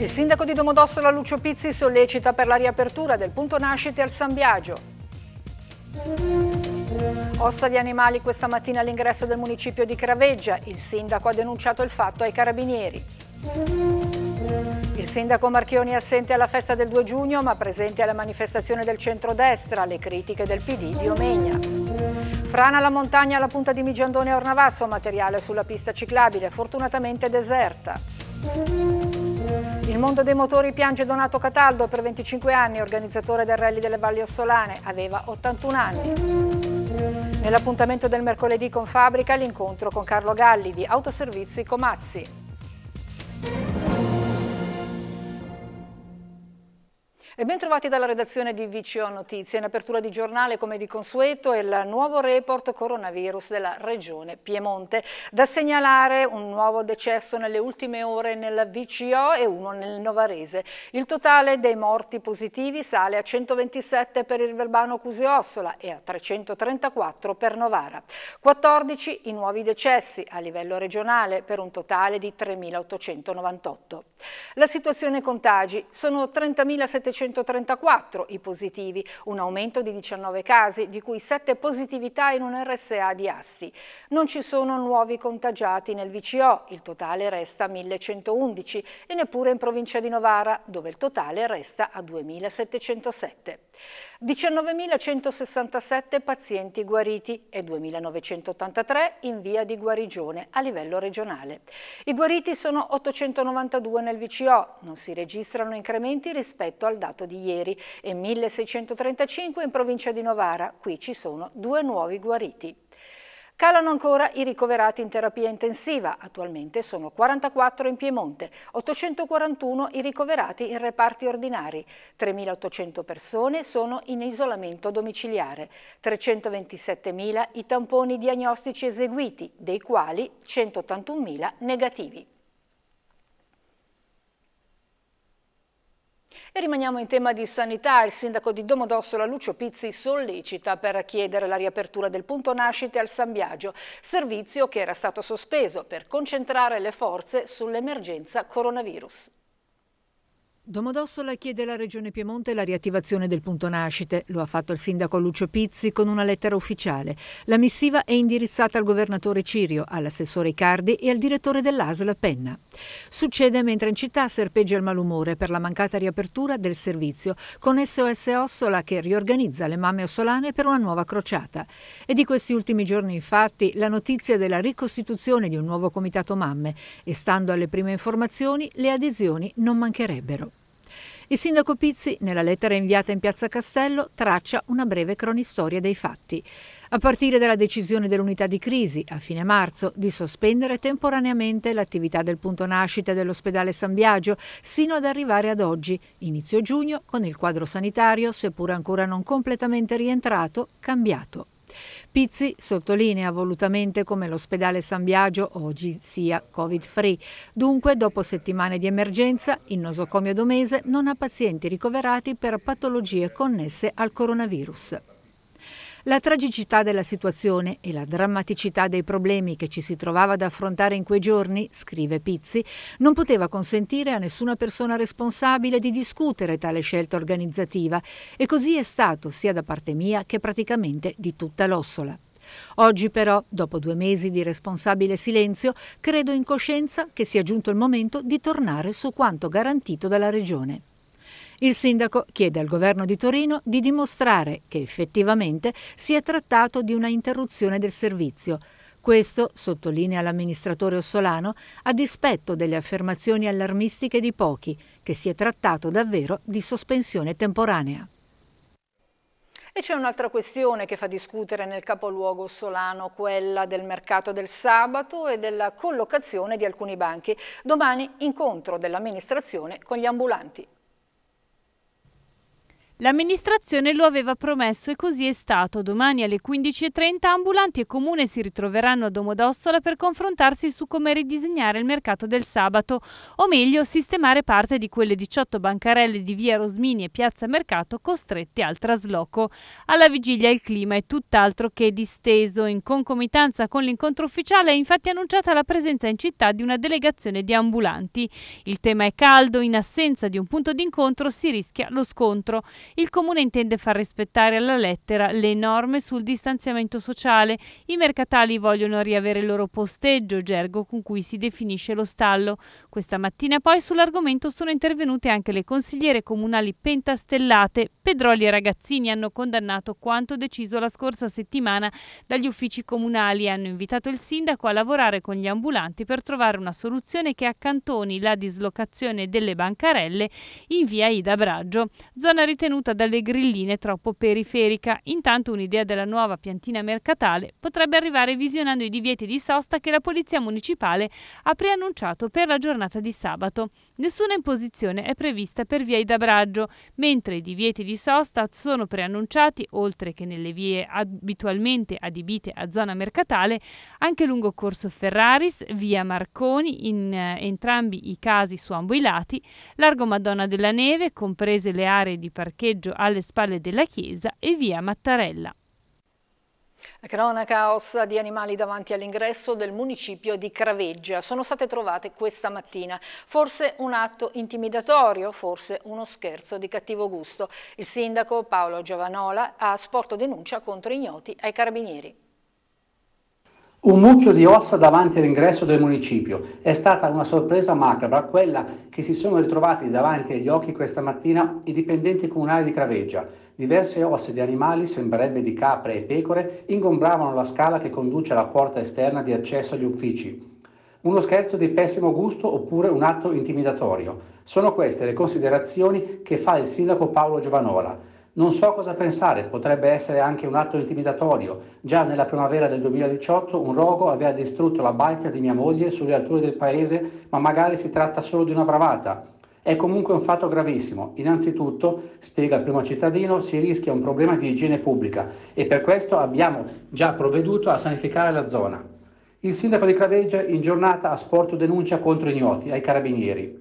Il sindaco di Domodossola Lucio Pizzi sollecita per la riapertura del punto nascite al San Biagio. Ossa di animali questa mattina all'ingresso del municipio di Craveggia. Il sindaco ha denunciato il fatto ai carabinieri. Il sindaco Marchioni è assente alla festa del 2 giugno ma presente alla manifestazione del centrodestra, le critiche del PD di Omegna. Frana alla montagna alla punta di Migiandone a Ornavasso, materiale sulla pista ciclabile, fortunatamente deserta. Il mondo dei motori piange Donato Cataldo per 25 anni, organizzatore del rally delle Valli Ossolane, aveva 81 anni. Nell'appuntamento del mercoledì con Fabrica l'incontro con Carlo Galli di Autoservizi Comazzi. E ben trovati dalla redazione di VCO Notizie. In apertura di giornale, come di consueto, è il nuovo report coronavirus della regione Piemonte. Da segnalare un nuovo decesso nelle ultime ore nella VCO e uno nel Novarese. Il totale dei morti positivi sale a 127 per il Verbano Cuseossola e a 334 per Novara. 14 i nuovi decessi a livello regionale per un totale di 3.898. La situazione contagi sono 30.700 234 i positivi, un aumento di 19 casi, di cui 7 positività in un RSA di Asti. Non ci sono nuovi contagiati nel VCO, il totale resta 1111 e neppure in provincia di Novara, dove il totale resta a 2707. 19.167 pazienti guariti e 2.983 in via di guarigione a livello regionale. I guariti sono 892 nel VCO, non si registrano incrementi rispetto al dato Porto di ieri e 1635 in provincia di Novara. Qui ci sono due nuovi guariti. Calano ancora i ricoverati in terapia intensiva, attualmente sono 44 in Piemonte, 841 i ricoverati in reparti ordinari, 3.800 persone sono in isolamento domiciliare, 327.000 i tamponi diagnostici eseguiti, dei quali 181.000 negativi. E rimaniamo in tema di sanità. Il sindaco di Domodossola Lucio Pizzi sollecita per chiedere la riapertura del punto nascite al San Biagio, servizio che era stato sospeso per concentrare le forze sull'emergenza coronavirus. Domodossola chiede alla Regione Piemonte la riattivazione del punto nascite. Lo ha fatto il sindaco Lucio Pizzi con una lettera ufficiale. La missiva è indirizzata al governatore Cirio, all'assessore Icardi e al direttore dell'ASL Penna. Succede mentre in città serpeggia il malumore per la mancata riapertura del servizio con SOS Ossola che riorganizza le mamme ossolane per una nuova crociata. E di questi ultimi giorni, infatti, la notizia della ricostituzione di un nuovo comitato mamme e stando alle prime informazioni le adesioni non mancherebbero. Il sindaco Pizzi, nella lettera inviata in Piazza Castello, traccia una breve cronistoria dei fatti. A partire dalla decisione dell'unità di crisi, a fine marzo, di sospendere temporaneamente l'attività del punto nascita dell'ospedale San Biagio, sino ad arrivare ad oggi, inizio giugno, con il quadro sanitario, seppur ancora non completamente rientrato, cambiato. Pizzi sottolinea volutamente come l'ospedale San Biagio oggi sia covid-free. Dunque, dopo settimane di emergenza, il nosocomio domese non ha pazienti ricoverati per patologie connesse al coronavirus. La tragicità della situazione e la drammaticità dei problemi che ci si trovava ad affrontare in quei giorni, scrive Pizzi, non poteva consentire a nessuna persona responsabile di discutere tale scelta organizzativa e così è stato sia da parte mia che praticamente di tutta l'Ossola. Oggi però, dopo due mesi di responsabile silenzio, credo in coscienza che sia giunto il momento di tornare su quanto garantito dalla Regione. Il sindaco chiede al governo di Torino di dimostrare che effettivamente si è trattato di una interruzione del servizio. Questo, sottolinea l'amministratore Ossolano, a dispetto delle affermazioni allarmistiche di pochi, che si è trattato davvero di sospensione temporanea. E c'è un'altra questione che fa discutere nel capoluogo solano, quella del mercato del sabato e della collocazione di alcuni banchi. Domani incontro dell'amministrazione con gli ambulanti. L'amministrazione lo aveva promesso e così è stato. Domani alle 15.30 ambulanti e comune si ritroveranno a Domodossola per confrontarsi su come ridisegnare il mercato del sabato, o meglio sistemare parte di quelle 18 bancarelle di via Rosmini e piazza Mercato costrette al trasloco. Alla vigilia il clima è tutt'altro che disteso. In concomitanza con l'incontro ufficiale è infatti annunciata la presenza in città di una delegazione di ambulanti. Il tema è caldo, in assenza di un punto d'incontro si rischia lo scontro. Il Comune intende far rispettare alla lettera le norme sul distanziamento sociale. I mercatali vogliono riavere il loro posteggio, gergo con cui si definisce lo stallo. Questa mattina poi sull'argomento sono intervenute anche le consigliere comunali pentastellate. Pedroli e Ragazzini hanno condannato quanto deciso la scorsa settimana dagli uffici comunali e hanno invitato il sindaco a lavorare con gli ambulanti per trovare una soluzione che accantoni la dislocazione delle bancarelle in via Ida Braggio, zona ritenuta dalle grilline troppo periferica. Intanto un'idea della nuova piantina mercatale potrebbe arrivare visionando i divieti di sosta che la Polizia Municipale ha preannunciato per la giornata giornata di sabato. Nessuna imposizione è prevista per via Idabraggio, mentre i divieti di sosta sono preannunciati, oltre che nelle vie abitualmente adibite a zona mercatale, anche lungo Corso Ferraris, via Marconi, in eh, entrambi i casi su ambo i lati, largo Madonna della Neve, comprese le aree di parcheggio alle spalle della chiesa, e via Mattarella. Cronaca ossa di animali davanti all'ingresso del municipio di Craveggia. Sono state trovate questa mattina. Forse un atto intimidatorio, forse uno scherzo di cattivo gusto. Il sindaco Paolo Giovanola ha sporto denuncia contro ignoti ai carabinieri. Un mucchio di ossa davanti all'ingresso del municipio. È stata una sorpresa macabra quella che si sono ritrovati davanti agli occhi questa mattina i dipendenti comunali di Craveggia. Diverse ossa di animali, sembrerebbe di capre e pecore, ingombravano la scala che conduce alla porta esterna di accesso agli uffici. Uno scherzo di pessimo gusto oppure un atto intimidatorio. Sono queste le considerazioni che fa il sindaco Paolo Giovanola. Non so cosa pensare, potrebbe essere anche un atto intimidatorio. Già nella primavera del 2018 un rogo aveva distrutto la baita di mia moglie sulle alture del paese, ma magari si tratta solo di una bravata. È comunque un fatto gravissimo. Innanzitutto, spiega il primo cittadino, si rischia un problema di igiene pubblica e per questo abbiamo già provveduto a sanificare la zona. Il sindaco di Craveggia in giornata ha sporto denuncia contro i gnoti ai carabinieri.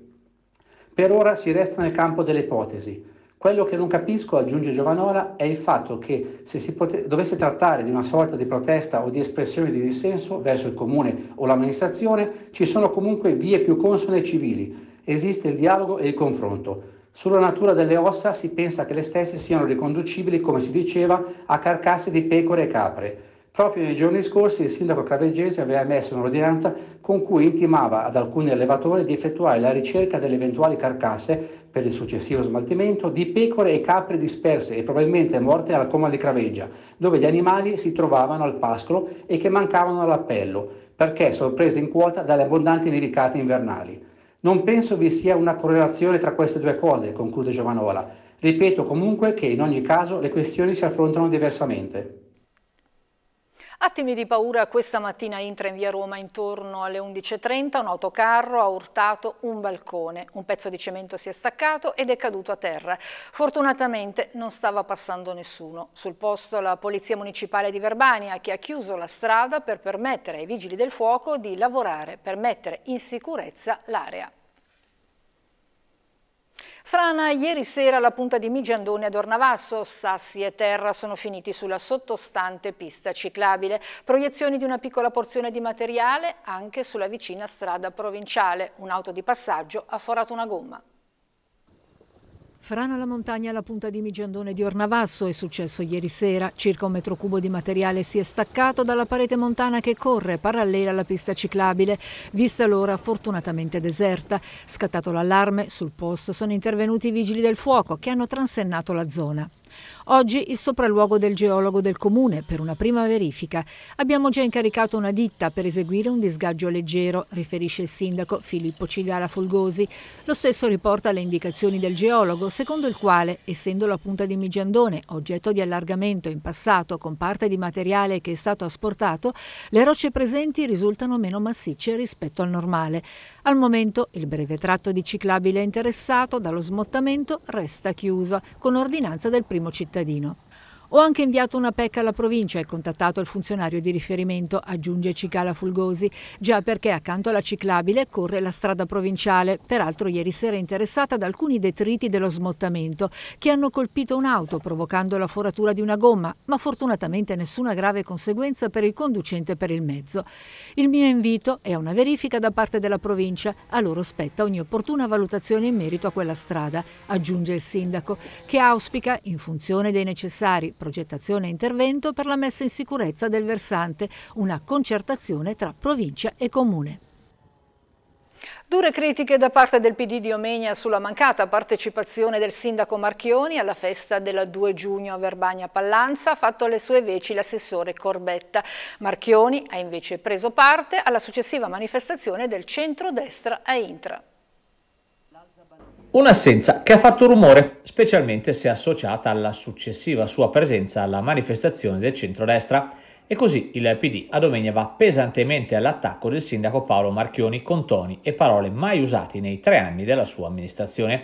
Per ora si resta nel campo delle ipotesi. Quello che non capisco, aggiunge Giovanola, è il fatto che se si pote- dovesse trattare di una sorta di protesta o di espressione di dissenso verso il comune o l'amministrazione, ci sono comunque vie più consone e civili, esiste il dialogo e il confronto. Sulla natura delle ossa si pensa che le stesse siano riconducibili, come si diceva, a carcasse di pecore e capre. Proprio nei giorni scorsi il sindaco Cravegese aveva emesso un'ordinanza con cui intimava ad alcuni allevatori di effettuare la ricerca delle eventuali carcasse per il successivo smaltimento di pecore e capre disperse e probabilmente morte alla Coma di Craveggia, dove gli animali si trovavano al pascolo e che mancavano all'appello, perché sorprese in quota dalle abbondanti nevicate invernali. Non penso vi sia una correlazione tra queste due cose, conclude Giovanola. Ripeto comunque che in ogni caso le questioni si affrontano diversamente. Attimi di paura questa mattina intra in via Roma intorno alle 11.30 un autocarro ha urtato un balcone, un pezzo di cemento si è staccato ed è caduto a terra. Fortunatamente non stava passando nessuno. Sul posto la Polizia Municipale di Verbania che ha chiuso la strada per permettere ai vigili del fuoco di lavorare per mettere in sicurezza l'area. Frana, ieri sera la punta di Migiandone ad Ornavasso, sassi e terra sono finiti sulla sottostante pista ciclabile. Proiezioni di una piccola porzione di materiale anche sulla vicina strada provinciale. Un'auto di passaggio ha forato una gomma. Frana la montagna alla punta di Migiandone di Ornavasso è successo ieri sera. Circa un metro cubo di materiale si è staccato dalla parete montana che corre parallela alla pista ciclabile, vista l'ora fortunatamente deserta. Scattato l'allarme, sul posto sono intervenuti i vigili del fuoco che hanno transennato la zona. Oggi il sopralluogo del geologo del comune per una prima verifica. Abbiamo già incaricato una ditta per eseguire un disgaggio leggero, riferisce il sindaco Filippo Cigara Fulgosi. Lo stesso riporta le indicazioni del geologo, secondo il quale, essendo la punta di Migiandone oggetto di allargamento in passato con parte di materiale che è stato asportato, le rocce presenti risultano meno massicce rispetto al normale. Al momento il breve tratto di ciclabile interessato dallo smottamento resta chiuso con ordinanza del primo cittadino cittadino. Ho anche inviato una PEC alla provincia e contattato il funzionario di riferimento, aggiunge Cicala Fulgosi, già perché accanto alla ciclabile corre la strada provinciale, peraltro ieri sera interessata da alcuni detriti dello smottamento che hanno colpito un'auto provocando la foratura di una gomma, ma fortunatamente nessuna grave conseguenza per il conducente e per il mezzo. Il mio invito è a una verifica da parte della provincia, a loro spetta ogni opportuna valutazione in merito a quella strada, aggiunge il sindaco, che auspica, in funzione dei necessari progettazione e intervento per la messa in sicurezza del versante, una concertazione tra provincia e comune. Dure critiche da parte del PD di Omegna sulla mancata partecipazione del sindaco Marchioni alla festa del 2 giugno a Verbania Pallanza, fatto alle sue veci l'assessore Corbetta. Marchioni ha invece preso parte alla successiva manifestazione del centro-destra a Intra. Un'assenza che ha fatto rumore, specialmente se associata alla successiva sua presenza alla manifestazione del centrodestra. E così il PD a Domegna va pesantemente all'attacco del sindaco Paolo Marchioni con toni e parole mai usati nei tre anni della sua amministrazione.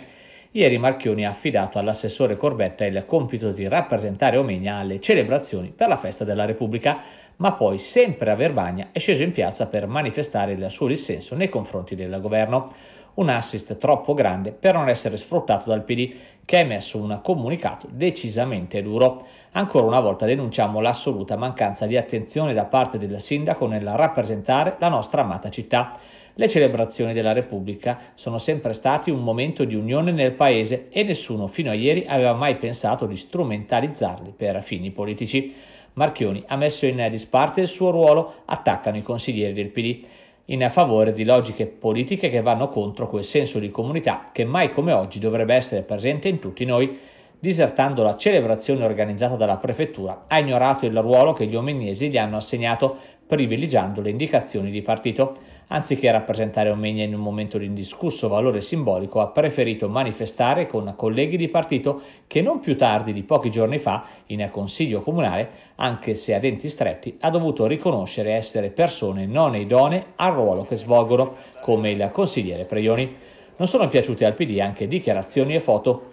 Ieri Marchioni ha affidato all'assessore Corbetta il compito di rappresentare Omegna alle celebrazioni per la festa della Repubblica, ma poi sempre a Verbagna è sceso in piazza per manifestare il suo dissenso nei confronti del governo un assist troppo grande per non essere sfruttato dal PD che ha emesso un comunicato decisamente duro. Ancora una volta denunciamo l'assoluta mancanza di attenzione da parte del sindaco nel rappresentare la nostra amata città. Le celebrazioni della Repubblica sono sempre stati un momento di unione nel Paese e nessuno fino a ieri aveva mai pensato di strumentalizzarli per fini politici. Marchioni ha messo in disparte il suo ruolo, attaccano i consiglieri del PD in favore di logiche politiche che vanno contro quel senso di comunità che mai come oggi dovrebbe essere presente in tutti noi, disertando la celebrazione organizzata dalla prefettura, ha ignorato il ruolo che gli omegnesi gli hanno assegnato privilegiando le indicazioni di partito anziché rappresentare Omegna in un momento di indiscusso valore simbolico, ha preferito manifestare con colleghi di partito che non più tardi di pochi giorni fa, in consiglio comunale, anche se a denti stretti, ha dovuto riconoscere essere persone non idonee al ruolo che svolgono, come il consigliere Preioni. Non sono piaciute al PD anche dichiarazioni e foto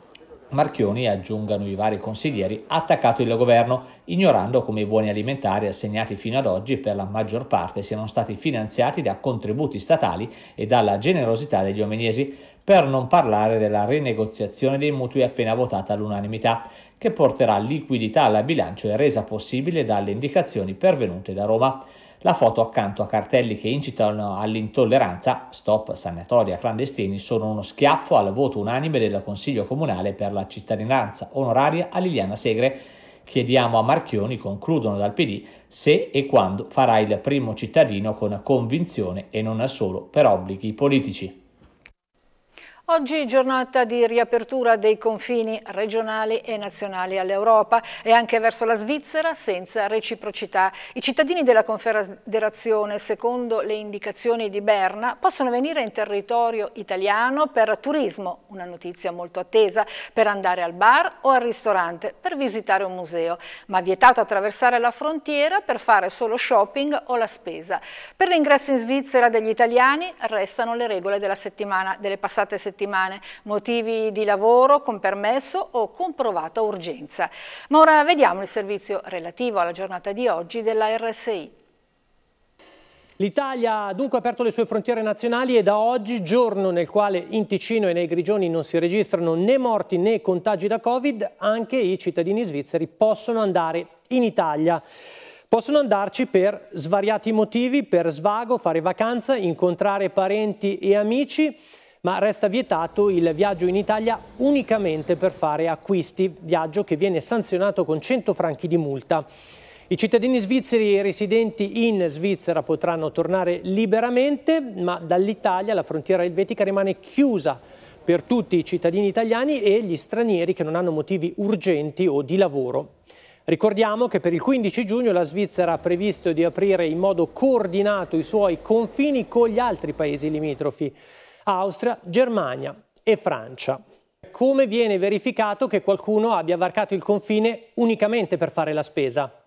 Marchioni, aggiungano i vari consiglieri, ha attaccato il governo, ignorando come i buoni alimentari assegnati fino ad oggi per la maggior parte siano stati finanziati da contributi statali e dalla generosità degli omeniesi, per non parlare della rinegoziazione dei mutui appena votata all'unanimità, che porterà liquidità alla bilancia e resa possibile dalle indicazioni pervenute da Roma. La foto accanto a cartelli che incitano all'intolleranza, stop sanatoria clandestini, sono uno schiaffo al voto unanime del Consiglio Comunale per la cittadinanza onoraria a Liliana Segre. Chiediamo a Marchioni, concludono dal PD, se e quando farà il primo cittadino con convinzione e non solo per obblighi politici. Oggi giornata di riapertura dei confini regionali e nazionali all'Europa e anche verso la Svizzera senza reciprocità. I cittadini della Confederazione, secondo le indicazioni di Berna, possono venire in territorio italiano per turismo, una notizia molto attesa, per andare al bar o al ristorante, per visitare un museo, ma vietato attraversare la frontiera per fare solo shopping o la spesa. Per l'ingresso in Svizzera degli italiani restano le regole della settimana, delle passate settimane settimane, motivi di lavoro con permesso o comprovata urgenza. Ma ora vediamo il servizio relativo alla giornata di oggi della RSI. L'Italia ha dunque aperto le sue frontiere nazionali e da oggi, giorno nel quale in Ticino e nei Grigioni non si registrano né morti né contagi da Covid, anche i cittadini svizzeri possono andare in Italia. Possono andarci per svariati motivi, per svago, fare vacanza, incontrare parenti e amici ma resta vietato il viaggio in Italia unicamente per fare acquisti, viaggio che viene sanzionato con 100 franchi di multa. I cittadini svizzeri residenti in Svizzera potranno tornare liberamente, ma dall'Italia la frontiera elvetica rimane chiusa per tutti i cittadini italiani e gli stranieri che non hanno motivi urgenti o di lavoro. Ricordiamo che per il 15 giugno la Svizzera ha previsto di aprire in modo coordinato i suoi confini con gli altri paesi limitrofi. Austria, Germania e Francia. Come viene verificato che qualcuno abbia varcato il confine unicamente per fare la spesa?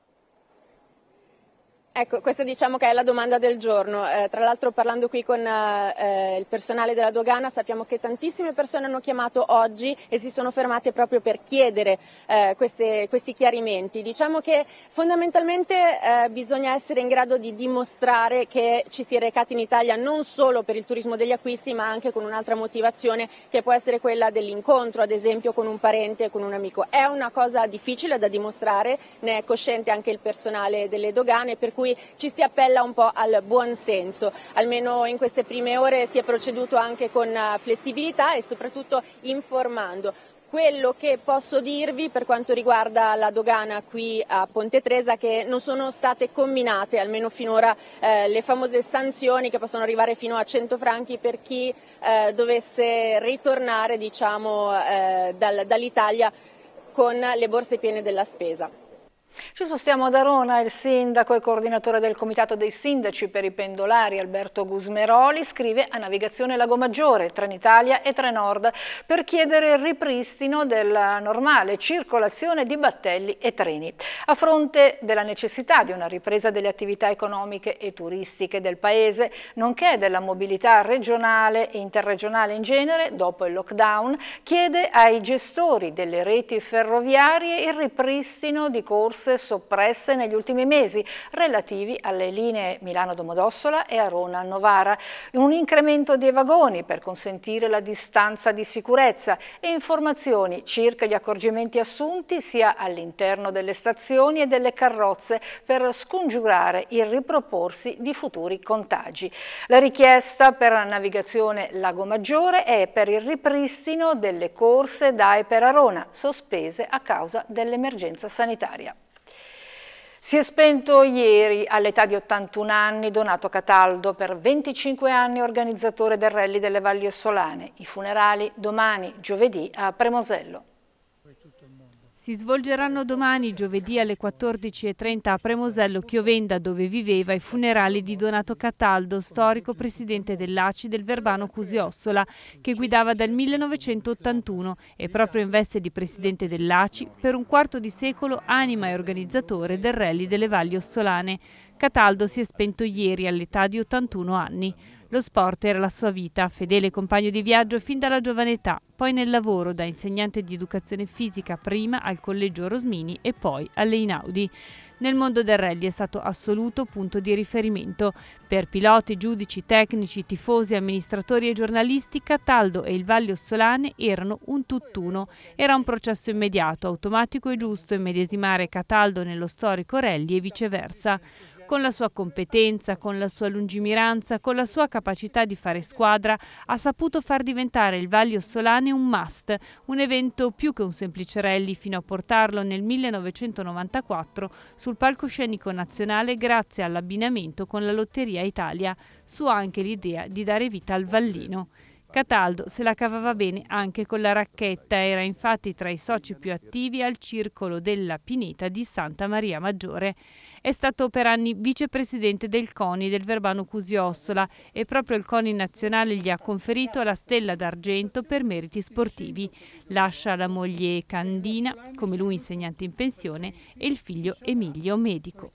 Ecco, questa diciamo che è la domanda del giorno. Eh, tra l'altro parlando qui con eh, il personale della dogana sappiamo che tantissime persone hanno chiamato oggi e si sono fermate proprio per chiedere eh, queste, questi chiarimenti. Diciamo che fondamentalmente eh, bisogna essere in grado di dimostrare che ci si è recati in Italia non solo per il turismo degli acquisti ma anche con un'altra motivazione che può essere quella dell'incontro, ad esempio con un parente, con un amico. È una cosa difficile da dimostrare, ne è cosciente anche il personale delle dogane, per cui cui ci si appella un po' al buon senso. Almeno in queste prime ore si è proceduto anche con eh, flessibilità e soprattutto informando. Quello che posso dirvi per quanto riguarda la dogana qui a Ponte Tresa è che non sono state combinate, almeno finora, eh, le famose sanzioni che possono arrivare fino a 100 franchi per chi eh, dovesse ritornare diciamo, eh, dal, dall'Italia con le borse piene della spesa. Ci spostiamo ad Arona, il sindaco e coordinatore del Comitato dei Sindaci per i Pendolari, Alberto Gusmeroli, scrive a Navigazione Lago Maggiore, Trenitalia e Trenord per chiedere il ripristino della normale circolazione di battelli e treni. A fronte della necessità di una ripresa delle attività economiche e turistiche del Paese, nonché della mobilità regionale e interregionale in genere, dopo il lockdown, chiede ai gestori delle reti ferroviarie il ripristino di corsi Inex soppresse negli ultimi mesi relativi alle linee Milano-Domodossola e Arona-Novara, un incremento dei vagoni per consentire la distanza di sicurezza e informazioni circa gli accorgimenti assunti sia all'interno delle stazioni e delle carrozze per scongiurare il riproporsi di futuri contagi. La richiesta per la navigazione Lago Maggiore è per il ripristino delle corse DAE per Arona, sospese a causa dell'emergenza sanitaria. Si è spento ieri all'età di 81 anni Donato Cataldo, per 25 anni organizzatore del rally delle Valli Ossolane. I funerali domani, giovedì, a Premosello si svolgeranno domani, giovedì alle 14.30 a Premosello Chiovenda, dove viveva, i funerali di Donato Cataldo, storico presidente dell'ACI del Verbano Cusiossola, che guidava dal 1981 e proprio in veste di presidente dell'ACI, per un quarto di secolo anima e organizzatore del rally delle valli ossolane. Cataldo si è spento ieri all'età di 81 anni. Lo sport era la sua vita, fedele compagno di viaggio fin dalla giovane età, poi nel lavoro da insegnante di educazione fisica prima al collegio Rosmini e poi alle Inaudi. Nel mondo del rally è stato assoluto punto di riferimento. Per piloti, giudici, tecnici, tifosi, amministratori e giornalisti, Cataldo e il Valle Ossolane erano un tutt'uno. Era un processo immediato, automatico e giusto, e medesimare Cataldo nello storico rally e viceversa. Con la sua competenza, con la sua lungimiranza, con la sua capacità di fare squadra, ha saputo far diventare il Vaglio Solane un must, un evento più che un semplice rally fino a portarlo nel 1994 sul palcoscenico nazionale grazie all'abbinamento con la Lotteria Italia, su anche l'idea di dare vita al Vallino. Cataldo se la cavava bene anche con la racchetta, era infatti tra i soci più attivi al circolo della Pineta di Santa Maria Maggiore. È stato per anni vicepresidente del CONI del Verbano Cusiossola e proprio il CONI nazionale gli ha conferito la stella d'argento per meriti sportivi. Lascia la moglie Candina, come lui insegnante in pensione, e il figlio Emilio medico.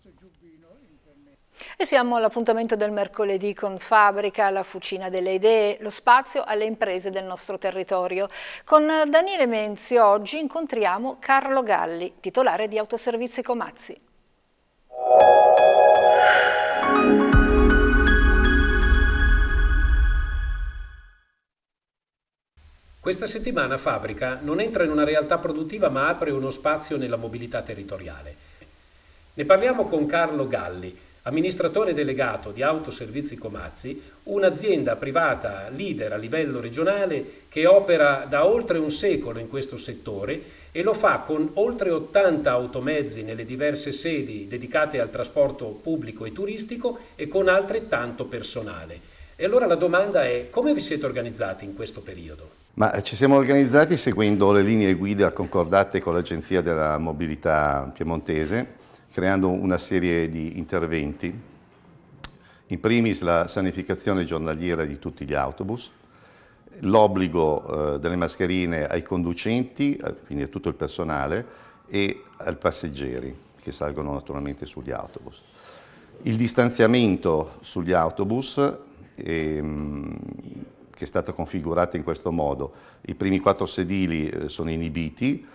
E siamo all'appuntamento del mercoledì con Fabbrica, la fucina delle idee, lo spazio alle imprese del nostro territorio. Con Daniele Menzi oggi incontriamo Carlo Galli, titolare di Autoservizi Comazzi. Questa settimana Fabbrica non entra in una realtà produttiva ma apre uno spazio nella mobilità territoriale. Ne parliamo con Carlo Galli, amministratore delegato di Autoservizi Comazzi, un'azienda privata leader a livello regionale che opera da oltre un secolo in questo settore e lo fa con oltre 80 automezzi nelle diverse sedi dedicate al trasporto pubblico e turistico e con altrettanto personale. E allora la domanda è come vi siete organizzati in questo periodo? Ma ci siamo organizzati seguendo le linee guida concordate con l'Agenzia della Mobilità Piemontese creando una serie di interventi. In primis la sanificazione giornaliera di tutti gli autobus, l'obbligo eh, delle mascherine ai conducenti, eh, quindi a tutto il personale, e ai passeggeri che salgono naturalmente sugli autobus. Il distanziamento sugli autobus, ehm, che è stato configurato in questo modo, i primi quattro sedili eh, sono inibiti,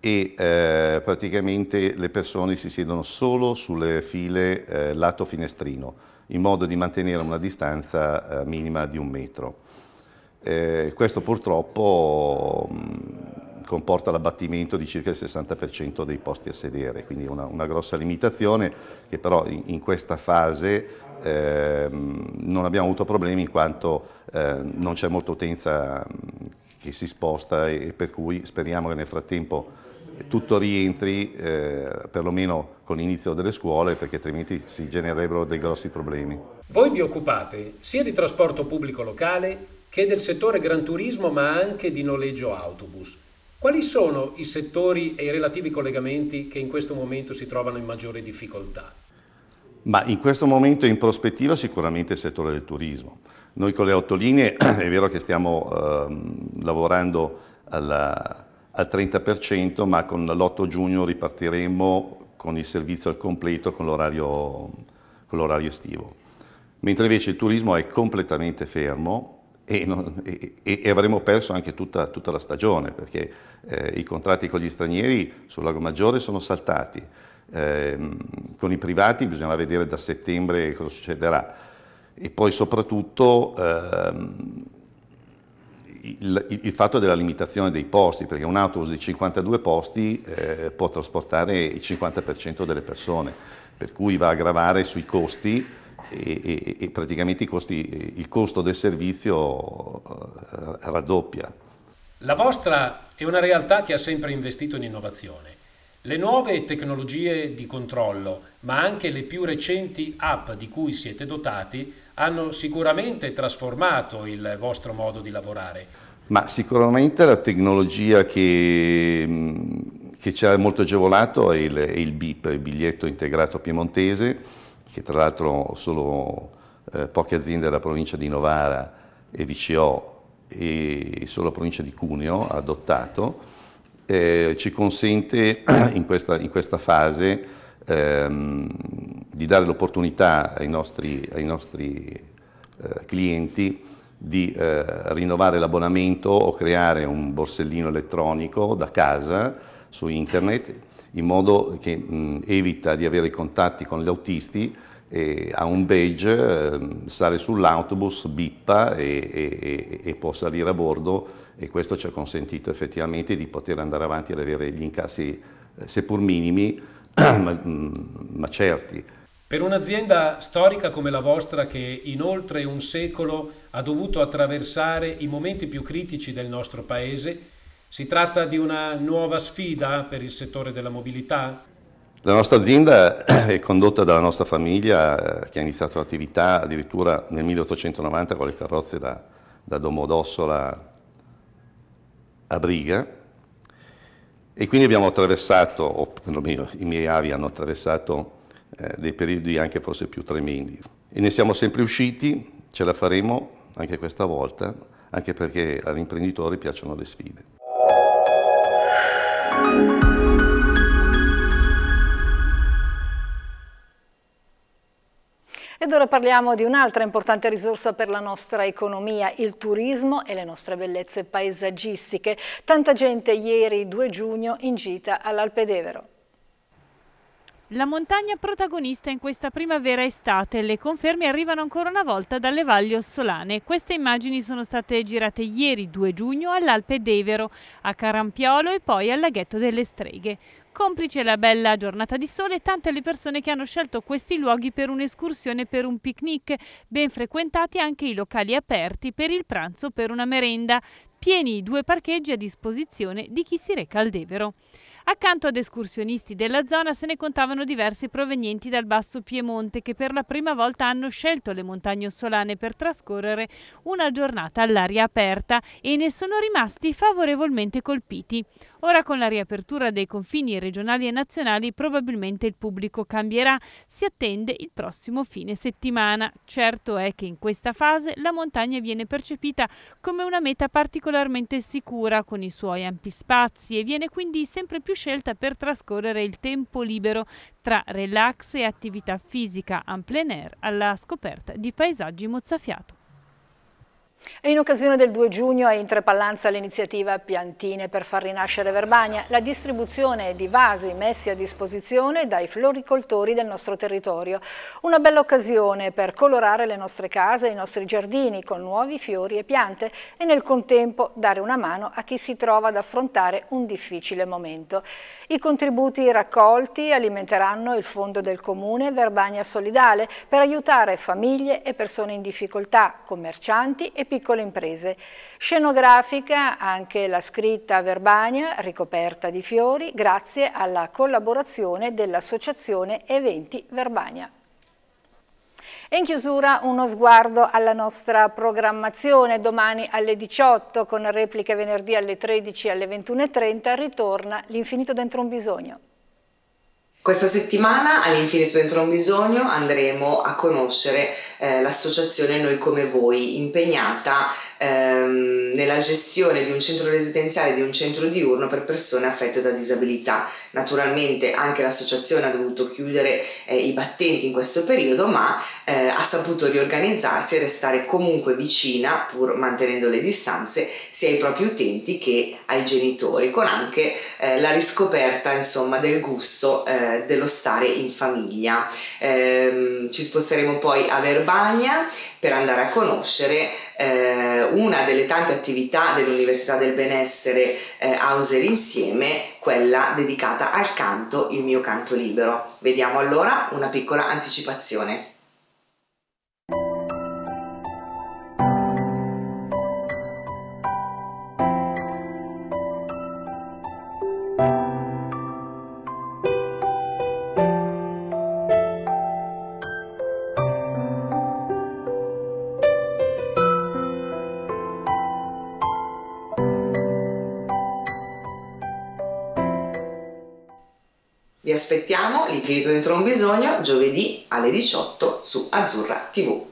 e eh, praticamente le persone si siedono solo sulle file eh, lato finestrino, in modo di mantenere una distanza eh, minima di un metro. Eh, questo purtroppo mh, comporta l'abbattimento di circa il 60% dei posti a sedere, quindi una, una grossa limitazione che però in, in questa fase ehm, non abbiamo avuto problemi in quanto eh, non c'è molta utenza che si sposta e per cui speriamo che nel frattempo tutto rientri, eh, perlomeno con l'inizio delle scuole, perché altrimenti si genererebbero dei grossi problemi. Voi vi occupate sia di trasporto pubblico locale che del settore gran turismo, ma anche di noleggio autobus. Quali sono i settori e i relativi collegamenti che in questo momento si trovano in maggiore difficoltà? Ma in questo momento in prospettiva sicuramente il settore del turismo. Noi con le autolinee è vero che stiamo eh, lavorando alla al 30%, ma con l'8 giugno ripartiremo con il servizio al completo, con l'orario estivo. Mentre invece il turismo è completamente fermo, e, non, e, e, avremo perso anche tutta, tutta la stagione perché eh, i contratti con gli stranieri sul Lago Maggiore sono saltati, eh, con i privati bisognerà vedere da settembre cosa succederà e poi soprattutto ehm, il, il, fatto della limitazione dei posti, perché un autobus di 52 posti eh, può trasportare il 50% delle persone, per cui va a gravare sui costi e, e, e praticamente costi, il costo del servizio eh, raddoppia. La vostra è una realtà che ha sempre investito in innovazione. Le nuove tecnologie di controllo, ma anche le più recenti app di cui siete dotati, hanno sicuramente trasformato il vostro modo di lavorare. Ma sicuramente la tecnologia che, mm, che ci ha molto agevolato è il, è il BIP, il biglietto integrato piemontese, che tra l'altro solo eh, poche aziende della provincia di Novara e VCO e solo la provincia di Cuneo ha adottato, eh, ci consente in questa, in questa fase ehm, di dare l'opportunità ai nostri, ai nostri eh, clienti di eh, rinnovare l'abbonamento o creare un borsellino elettronico da casa su internet in modo che mh, evita di avere contatti con gli autisti e ha un badge, eh, sale sull'autobus, bippa e, e, e, può salire a bordo e questo ci ha consentito effettivamente di poter andare avanti ad avere gli incassi eh, seppur minimi ma, ma certi. Per un'azienda storica come la vostra che in oltre un secolo ha dovuto attraversare i momenti più critici del nostro Paese, si tratta di una nuova sfida per il settore della mobilità? La nostra azienda è condotta dalla nostra famiglia eh, che ha iniziato l'attività addirittura nel 1890 con le carrozze da, da Domodossola a Briga e quindi abbiamo attraversato, o perlomeno i miei avi hanno attraversato eh, dei periodi anche forse più tremendi. E ne siamo sempre usciti, ce la faremo anche questa volta, anche perché agli imprenditori piacciono le sfide. Ed ora parliamo di un'altra importante risorsa per la nostra economia, il turismo e le nostre bellezze paesaggistiche. Tanta gente ieri 2 giugno in gita all'Alpe d'Evero. La montagna protagonista in questa primavera estate, le conferme arrivano ancora una volta dalle valli ossolane. Queste immagini sono state girate ieri 2 giugno all'Alpe d'Evero, a Carampiolo e poi al laghetto delle Streghe. Complice la bella giornata di sole, tante le persone che hanno scelto questi luoghi per un'escursione, per un picnic, ben frequentati anche i locali aperti per il pranzo, per una merenda, pieni i due parcheggi a disposizione di chi si reca al Devero. Accanto ad escursionisti della zona se ne contavano diversi provenienti dal basso Piemonte che per la prima volta hanno scelto le montagne ossolane per trascorrere una giornata all'aria aperta e ne sono rimasti favorevolmente colpiti. Ora con la riapertura dei confini regionali e nazionali probabilmente il pubblico cambierà, si attende il prossimo fine settimana. Certo è che in questa fase la montagna viene percepita come una meta particolarmente sicura con i suoi ampi spazi e viene quindi sempre più scelta per trascorrere il tempo libero tra relax e attività fisica en plein air alla scoperta di paesaggi mozzafiato. E in occasione del 2 giugno è in trepallanza l'iniziativa Piantine per far rinascere Verbania, la distribuzione di vasi messi a disposizione dai floricoltori del nostro territorio. Una bella occasione per colorare le nostre case e i nostri giardini con nuovi fiori e piante e nel contempo dare una mano a chi si trova ad affrontare un difficile momento. I contributi raccolti alimenteranno il fondo del comune Verbania Solidale per aiutare famiglie e persone in difficoltà, commercianti e piccoli piccole imprese. Scenografica anche la scritta Verbania, ricoperta di fiori, grazie alla collaborazione dell'Associazione Eventi Verbania. E in chiusura uno sguardo alla nostra programmazione. Domani alle 18 con repliche venerdì alle 13 e alle 21.30 ritorna L'infinito dentro un bisogno. Questa settimana all'Infinito Dentro un Bisogno andremo a conoscere eh, l'associazione Noi Come Voi impegnata ehm, nella gestione di un centro residenziale e di un centro diurno per persone affette da disabilità. Naturalmente anche l'associazione ha dovuto chiudere eh, i battenti in questo periodo, ma eh, ha saputo riorganizzarsi e restare comunque vicina, pur mantenendo le distanze, sia ai propri utenti che ai genitori, con anche eh, la riscoperta insomma, del gusto eh, dello stare in famiglia. Ehm, ci sposteremo poi a Verbania per andare a conoscere eh, una delle tante attività dell'Università del Benessere eh, Hauser insieme, quella dedicata al canto, il mio canto libero. Vediamo allora una piccola anticipazione. aspettiamo l'infinito dentro un bisogno giovedì alle 18 su Azzurra TV.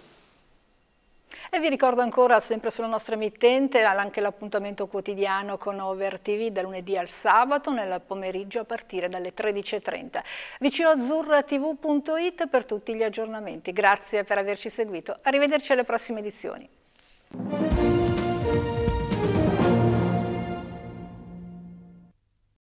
E vi ricordo ancora, sempre sulla nostra emittente, anche l'appuntamento quotidiano con Over TV da lunedì al sabato nel pomeriggio a partire dalle 13.30. Vicino azzurratv.it per tutti gli aggiornamenti. Grazie per averci seguito. Arrivederci alle prossime edizioni.